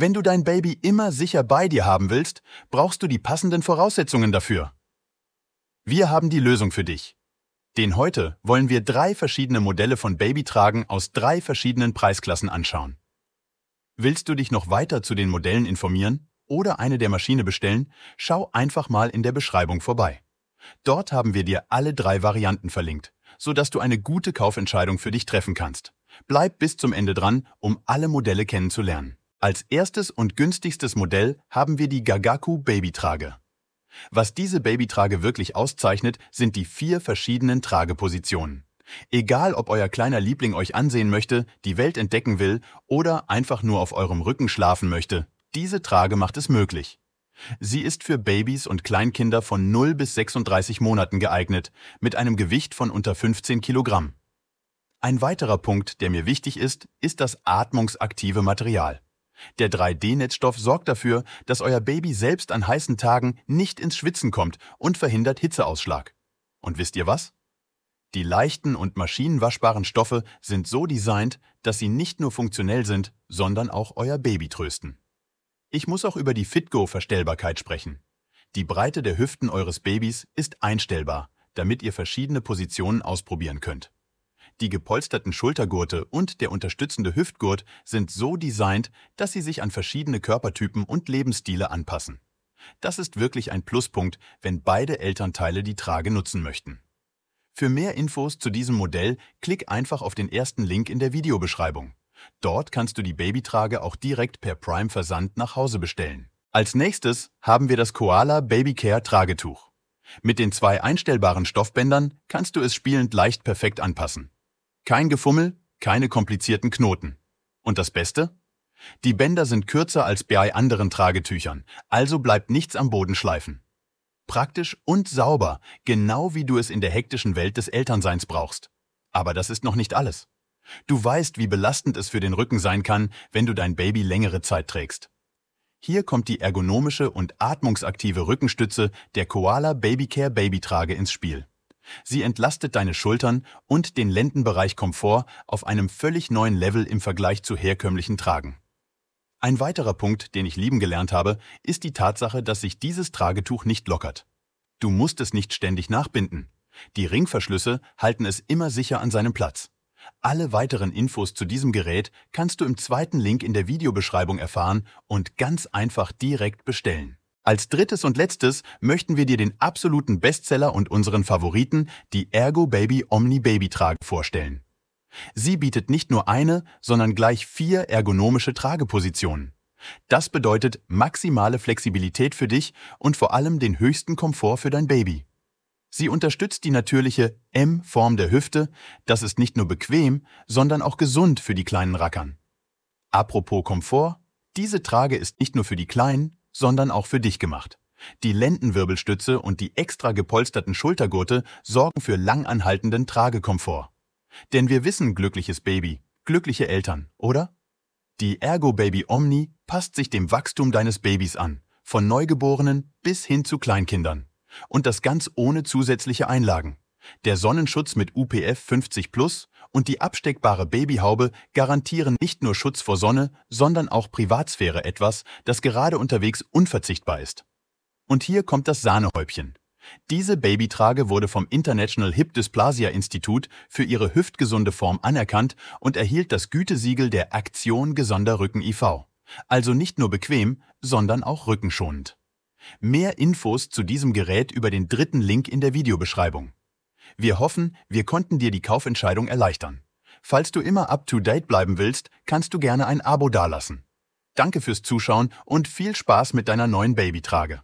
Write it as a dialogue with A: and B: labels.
A: Wenn du dein Baby immer sicher bei dir haben willst, brauchst du die passenden Voraussetzungen dafür. Wir haben die Lösung für dich. Den heute wollen wir drei verschiedene Modelle von Babytragen aus drei verschiedenen Preisklassen anschauen. Willst du dich noch weiter zu den Modellen informieren oder eine der Maschine bestellen, schau einfach mal in der Beschreibung vorbei. Dort haben wir dir alle drei Varianten verlinkt, sodass du eine gute Kaufentscheidung für dich treffen kannst. Bleib bis zum Ende dran, um alle Modelle kennenzulernen. Als erstes und günstigstes Modell haben wir die Gagaku Babytrage. Was diese Babytrage wirklich auszeichnet, sind die vier verschiedenen Tragepositionen. Egal, ob euer kleiner Liebling euch ansehen möchte, die Welt entdecken will oder einfach nur auf eurem Rücken schlafen möchte, diese Trage macht es möglich. Sie ist für Babys und Kleinkinder von 0 bis 36 Monaten geeignet, mit einem Gewicht von unter 15 Kilogramm. Ein weiterer Punkt, der mir wichtig ist, ist das atmungsaktive Material. Der 3D-Netzstoff sorgt dafür, dass euer Baby selbst an heißen Tagen nicht ins Schwitzen kommt und verhindert Hitzeausschlag. Und wisst ihr was? Die leichten und maschinenwaschbaren Stoffe sind so designt, dass sie nicht nur funktionell sind, sondern auch euer Baby trösten. Ich muss auch über die Fitgo-Verstellbarkeit sprechen. Die Breite der Hüften eures Babys ist einstellbar, damit ihr verschiedene Positionen ausprobieren könnt. Die gepolsterten Schultergurte und der unterstützende Hüftgurt sind so designt, dass sie sich an verschiedene Körpertypen und Lebensstile anpassen. Das ist wirklich ein Pluspunkt, wenn beide Elternteile die Trage nutzen möchten. Für mehr Infos zu diesem Modell klick einfach auf den ersten Link in der Videobeschreibung. Dort kannst du die Babytrage auch direkt per Prime Versand nach Hause bestellen. Als nächstes haben wir das Koala Babycare Tragetuch. Mit den zwei einstellbaren Stoffbändern kannst du es spielend leicht perfekt anpassen. Kein Gefummel, keine komplizierten Knoten. Und das Beste? Die Bänder sind kürzer als bei anderen Tragetüchern, also bleibt nichts am Boden schleifen. Praktisch und sauber, genau wie du es in der hektischen Welt des Elternseins brauchst. Aber das ist noch nicht alles. Du weißt, wie belastend es für den Rücken sein kann, wenn du dein Baby längere Zeit trägst. Hier kommt die ergonomische und atmungsaktive Rückenstütze der Koala Babycare Babytrage ins Spiel. Sie entlastet deine Schultern und den Lendenbereich Komfort auf einem völlig neuen Level im Vergleich zu herkömmlichen Tragen. Ein weiterer Punkt, den ich lieben gelernt habe, ist die Tatsache, dass sich dieses Tragetuch nicht lockert. Du musst es nicht ständig nachbinden. Die Ringverschlüsse halten es immer sicher an seinem Platz. Alle weiteren Infos zu diesem Gerät kannst du im zweiten Link in der Videobeschreibung erfahren und ganz einfach direkt bestellen. Als drittes und letztes möchten wir dir den absoluten Bestseller und unseren Favoriten, die Ergo Baby Omni Baby Trage, vorstellen. Sie bietet nicht nur eine, sondern gleich vier ergonomische Tragepositionen. Das bedeutet maximale Flexibilität für dich und vor allem den höchsten Komfort für dein Baby. Sie unterstützt die natürliche M-Form der Hüfte. Das ist nicht nur bequem, sondern auch gesund für die kleinen Rackern. Apropos Komfort, diese Trage ist nicht nur für die Kleinen, sondern auch für dich gemacht. Die Lendenwirbelstütze und die extra gepolsterten Schultergurte sorgen für langanhaltenden Tragekomfort. Denn wir wissen glückliches Baby, glückliche Eltern, oder? Die Ergo Baby Omni passt sich dem Wachstum deines Babys an, von Neugeborenen bis hin zu Kleinkindern. Und das ganz ohne zusätzliche Einlagen. Der Sonnenschutz mit UPF 50 Plus und die absteckbare Babyhaube garantieren nicht nur Schutz vor Sonne, sondern auch Privatsphäre etwas, das gerade unterwegs unverzichtbar ist. Und hier kommt das Sahnehäubchen. Diese Babytrage wurde vom International Hip Dysplasia Institut für ihre hüftgesunde Form anerkannt und erhielt das Gütesiegel der Aktion Gesonder Rücken IV. Also nicht nur bequem, sondern auch rückenschonend. Mehr Infos zu diesem Gerät über den dritten Link in der Videobeschreibung. Wir hoffen, wir konnten dir die Kaufentscheidung erleichtern. Falls du immer up-to-date bleiben willst, kannst du gerne ein Abo dalassen. Danke fürs Zuschauen und viel Spaß mit deiner neuen Babytrage.